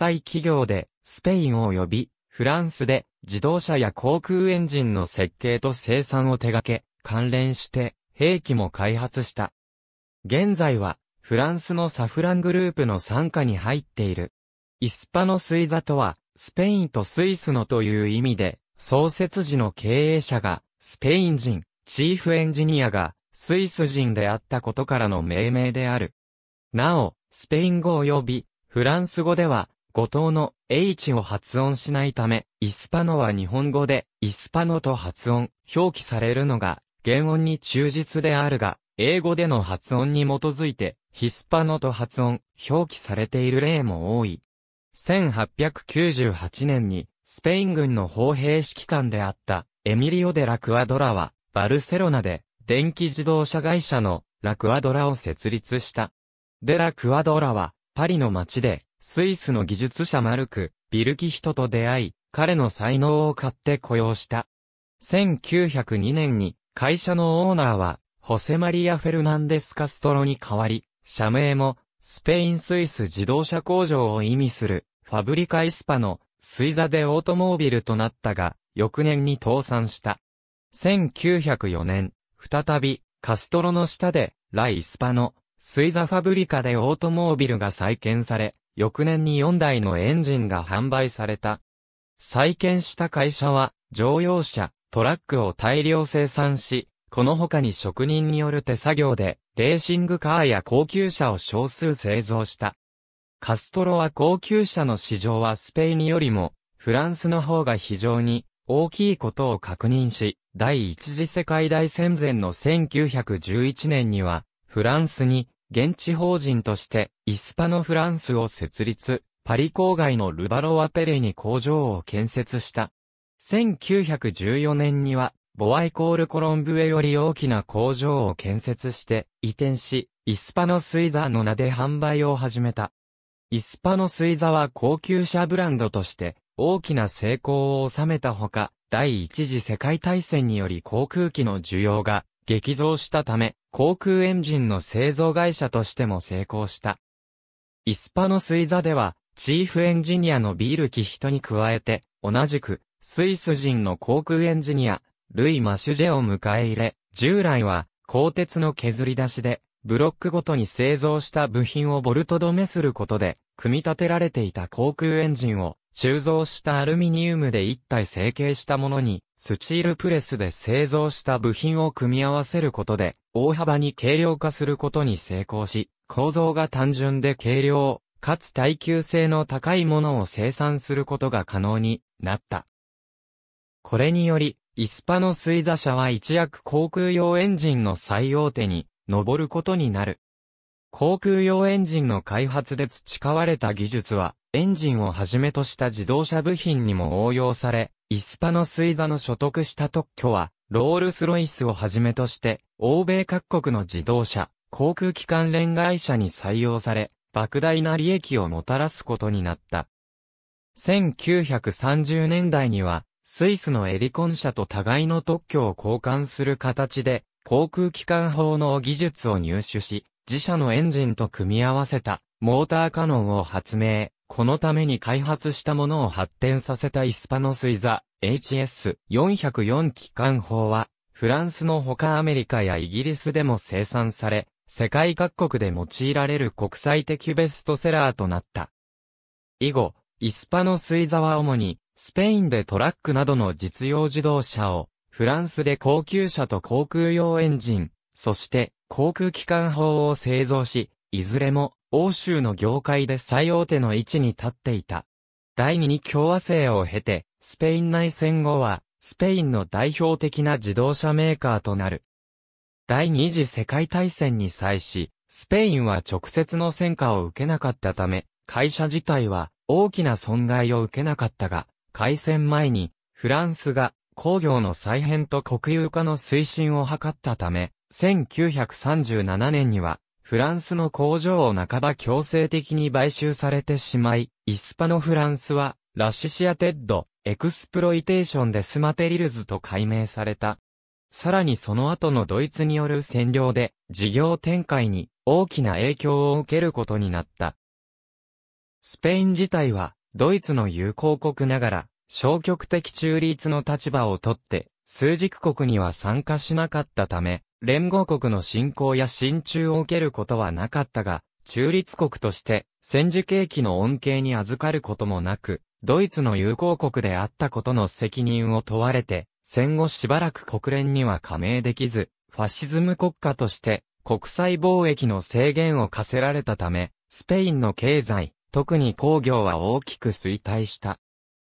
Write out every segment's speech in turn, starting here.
際企業で、スペイン及び、フランスで、自動車や航空エンジンの設計と生産を手掛け、関連して、兵器も開発した。現在は、フランスのサフラングループの傘下に入っている。イスパのスイザとは、スペインとスイスのという意味で、創設時の経営者が、スペイン人、チーフエンジニアが、スイス人であったことからの命名である。なお、スペイン語及び、フランス語では、後藤の H を発音しないため、イスパノは日本語で、イスパノと発音、表記されるのが、原音に忠実であるが、英語での発音に基づいて、ヒスパノと発音、表記されている例も多い。1898年に、スペイン軍の砲兵指揮官であった、エミリオ・デ・ラクアドラは、バルセロナで、電気自動車会社の、ラクアドラを設立した。デ・ラクアドラは、パリの街で、スイスの技術者マルク、ビルキヒトと出会い、彼の才能を買って雇用した。1902年に会社のオーナーは、ホセマリア・フェルナンデス・カストロに代わり、社名も、スペイン・スイス自動車工場を意味する、ファブリカ・イスパの、スイザデ・オートモービルとなったが、翌年に倒産した。1904年、再び、カストロの下で、ライ・イスパの、スイザ・ファブリカでオートモービルが再建され、翌年に4台のエンジンが販売された。再建した会社は、乗用車、トラックを大量生産し、この他に職人による手作業で、レーシングカーや高級車を少数製造した。カストロは高級車の市場はスペインよりも、フランスの方が非常に大きいことを確認し、第一次世界大戦前の1911年には、フランスに現地法人として、イスパノフランスを設立、パリ郊外のルバロワペレに工場を建設した。1914年には、ボアイコールコロンブエより大きな工場を建設して、移転し、イスパノスイザーの名で販売を始めた。イスパノスイザは高級車ブランドとして、大きな成功を収めたほか、第一次世界大戦により航空機の需要が激増したため、航空エンジンの製造会社としても成功した。イスパの水座では、チーフエンジニアのビールキヒトに加えて、同じく、スイス人の航空エンジニア、ルイ・マシュジェを迎え入れ、従来は、鋼鉄の削り出しで、ブロックごとに製造した部品をボルト止めすることで、組み立てられていた航空エンジンを、鋳造したアルミニウムで一体成形したものに、スチールプレスで製造した部品を組み合わせることで、大幅に軽量化することに成功し、構造が単純で軽量、かつ耐久性の高いものを生産することが可能になった。これにより、イスパの水座車は一躍航空用エンジンの最大手に上ることになる。航空用エンジンの開発で培われた技術は、エンジンをはじめとした自動車部品にも応用され、イスパの水座の所得した特許は、ロールスロイスをはじめとして、欧米各国の自動車、航空機関連会社に採用され、莫大な利益をもたらすことになった。1930年代には、スイスのエリコン社と互いの特許を交換する形で、航空機関法の技術を入手し、自社のエンジンと組み合わせた、モーターカノンを発明。このために開発したものを発展させたイスパノスイザ HS404 機関砲は、フランスの他アメリカやイギリスでも生産され、世界各国で用いられる国際的ベストセラーとなった。以後、イスパノスイザは主に、スペインでトラックなどの実用自動車を、フランスで高級車と航空用エンジン、そして航空機関砲を製造し、いずれも欧州の業界で最大手の位置に立っていた。第二に共和制を経て、スペイン内戦後は、スペインの代表的な自動車メーカーとなる。第二次世界大戦に際し、スペインは直接の戦果を受けなかったため、会社自体は大きな損害を受けなかったが、開戦前に、フランスが工業の再編と国有化の推進を図ったため、1937年にはフランスの工場を半ば強制的に買収されてしまい、イスパノフランスは、ラシシアテッド、エクスプロイテーションデスマテリルズと改名された。さらにその後のドイツによる占領で、事業展開に大きな影響を受けることになった。スペイン自体は、ドイツの友好国ながら、消極的中立の立場をとって、枢軸国には参加しなかったため、連合国の侵攻や進駐を受けることはなかったが、中立国として戦時景気の恩恵に預かることもなく、ドイツの友好国であったことの責任を問われて、戦後しばらく国連には加盟できず、ファシズム国家として国際貿易の制限を課せられたため、スペインの経済、特に工業は大きく衰退した。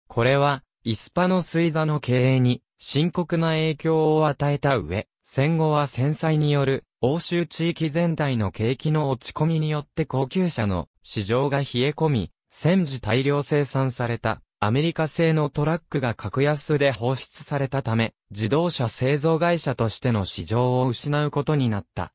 これは、イスパの水座の経営に深刻な影響を与えた上、戦後は戦災による欧州地域全体の景気の落ち込みによって高級車の市場が冷え込み、戦時大量生産されたアメリカ製のトラックが格安で放出されたため、自動車製造会社としての市場を失うことになった。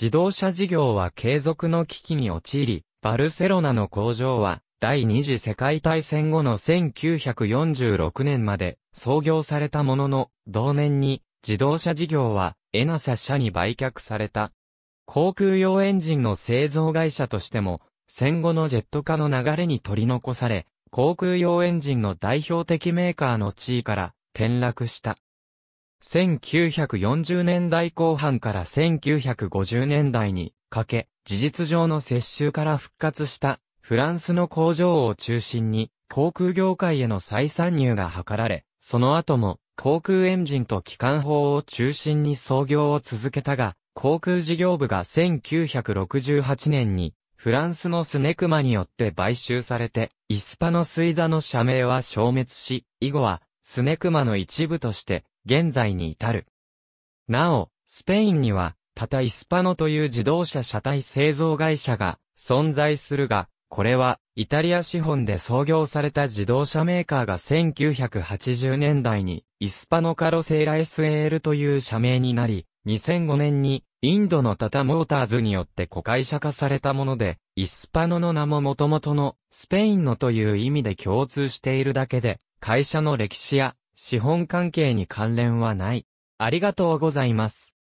自動車事業は継続の危機に陥り、バルセロナの工場は第二次世界大戦後の1946年まで創業されたものの、同年に自動車事業は、エナサ社に売却された。航空用エンジンの製造会社としても、戦後のジェット化の流れに取り残され、航空用エンジンの代表的メーカーの地位から転落した。1940年代後半から1950年代にかけ、事実上の接収から復活したフランスの工場を中心に航空業界への再参入が図られ、その後も航空エンジンと機関砲を中心に操業を続けたが、航空事業部が1968年にフランスのスネクマによって買収されて、イスパノスイザの社名は消滅し、以後はスネクマの一部として現在に至る。なお、スペインには、タタイスパノという自動車車体製造会社が存在するが、これは、イタリア資本で創業された自動車メーカーが1980年代に、イスパノカロセーラ SAL という社名になり、2005年に、インドのタタモーターズによって子会社化されたもので、イスパノの名ももともとの、スペインのという意味で共通しているだけで、会社の歴史や、資本関係に関連はない。ありがとうございます。